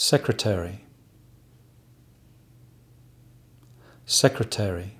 Secretary Secretary